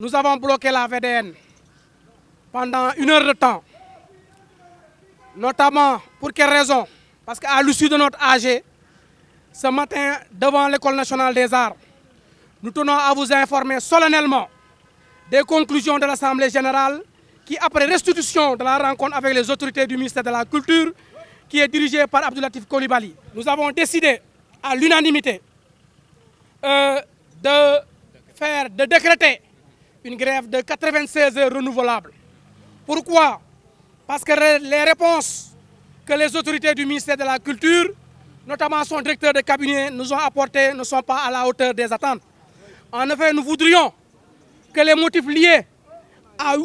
Nous avons bloqué la VDN pendant une heure de temps, notamment pour quelles raisons Parce qu'à l'issue de notre AG, ce matin, devant l'École nationale des arts, nous tenons à vous informer solennellement des conclusions de l'Assemblée générale qui, après restitution de la rencontre avec les autorités du ministère de la Culture, qui est dirigé par Abdoulatif Koulibaly. Nous avons décidé à l'unanimité euh, de faire, de décréter une grève de 96 heures renouvelables. Pourquoi Parce que les réponses que les autorités du ministère de la Culture, notamment son directeur de cabinet, nous ont apportées ne sont pas à la hauteur des attentes. En effet, nous voudrions que les motifs liés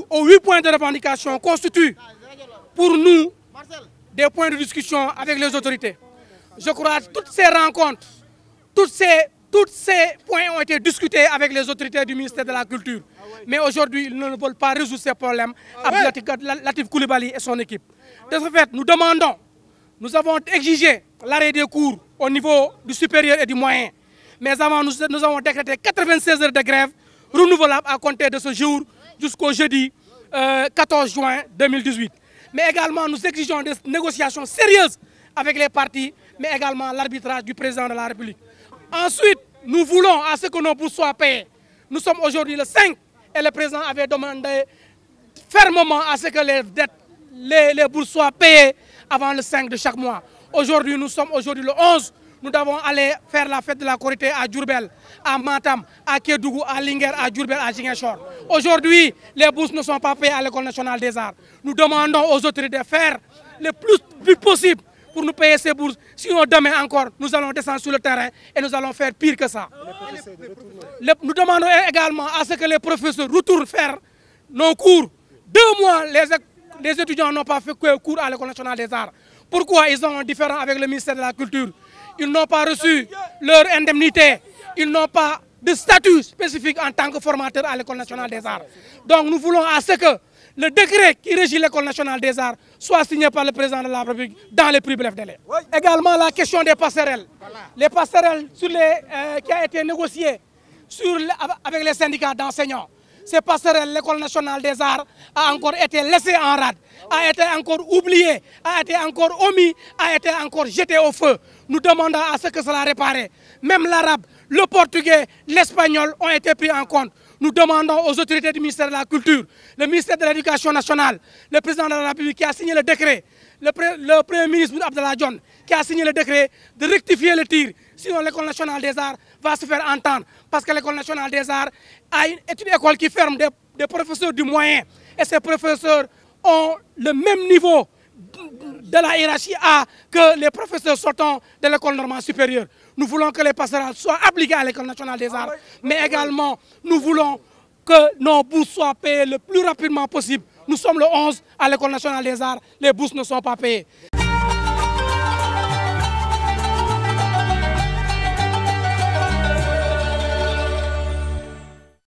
aux huit points de revendication constituent pour nous des points de discussion avec les autorités. Je crois que toutes ces rencontres, ces, tous ces points ont été discutés avec les autorités du ministère de la Culture. Mais aujourd'hui, ils ne veulent pas résoudre ces problèmes avec ah Latif Koulibaly et son équipe. De ce fait, nous demandons, nous avons exigé l'arrêt des cours au niveau du supérieur et du moyen. Mais avant, nous, avons décrété 96 heures de grève renouvelable à compter de ce jour jusqu'au jeudi 14 euh, juin 2018 mais également nous exigeons des négociations sérieuses avec les partis, mais également l'arbitrage du président de la République. Ensuite, nous voulons à ce que nos bourses soient payées. Nous sommes aujourd'hui le 5 et le président avait demandé fermement à ce que les dettes, les, les bourses soient payées avant le 5 de chaque mois. Aujourd'hui, nous sommes aujourd'hui le 11. Nous devons aller faire la fête de la Corité à Djurbel, à Matam, à Kedougou, à Linger, à Djurbel, à Gingenshor. Aujourd'hui, les bourses ne sont pas payées à l'École nationale des arts. Nous demandons aux autorités de faire le plus possible pour nous payer ces bourses. Sinon, demain encore, nous allons descendre sur le terrain et nous allons faire pire que ça. nous demandons également à ce que les professeurs retournent faire nos cours. Deux mois, les, étudiants n'ont pas fait cours à l'École nationale des arts. Pourquoi ils ont un différent avec le ministère de la Culture ils n'ont pas reçu leur indemnité, ils n'ont pas de statut spécifique en tant que formateur à l'École nationale des arts. Donc nous voulons à ce que le décret qui régit l'École nationale des arts soit signé par le président de la République dans les plus brefs délais. Également la question des passerelles. Les passerelles euh, qui ont été négociées avec les syndicats d'enseignants ces passerelles, l'école nationale des arts a encore été laissée en rade, a été encore oubliée, a été encore omis, a été encore jetée au feu. Nous demandons à ce que cela réparé. Même l'arabe, le portugais, l'espagnol ont été pris en compte. Nous demandons aux autorités du ministère de la Culture, le ministère de l'Éducation nationale, le président de la République qui a signé le décret, le, le premier ministre Abdallah John qui a signé le décret de rectifier le tir, Sinon, l'École nationale des arts va se faire entendre. Parce que l'École nationale des arts a une école qui ferme des, professeurs du moyen. Et ces professeurs ont le même niveau de la hiérarchie A que les professeurs sortant de l'école normale supérieure. Nous voulons que les passerelles soient appliquées à l'école nationale des arts, mais également nous voulons que nos bourses soient payées le plus rapidement possible. Nous sommes le 11 à l'école nationale des arts, les bourses ne sont pas payées.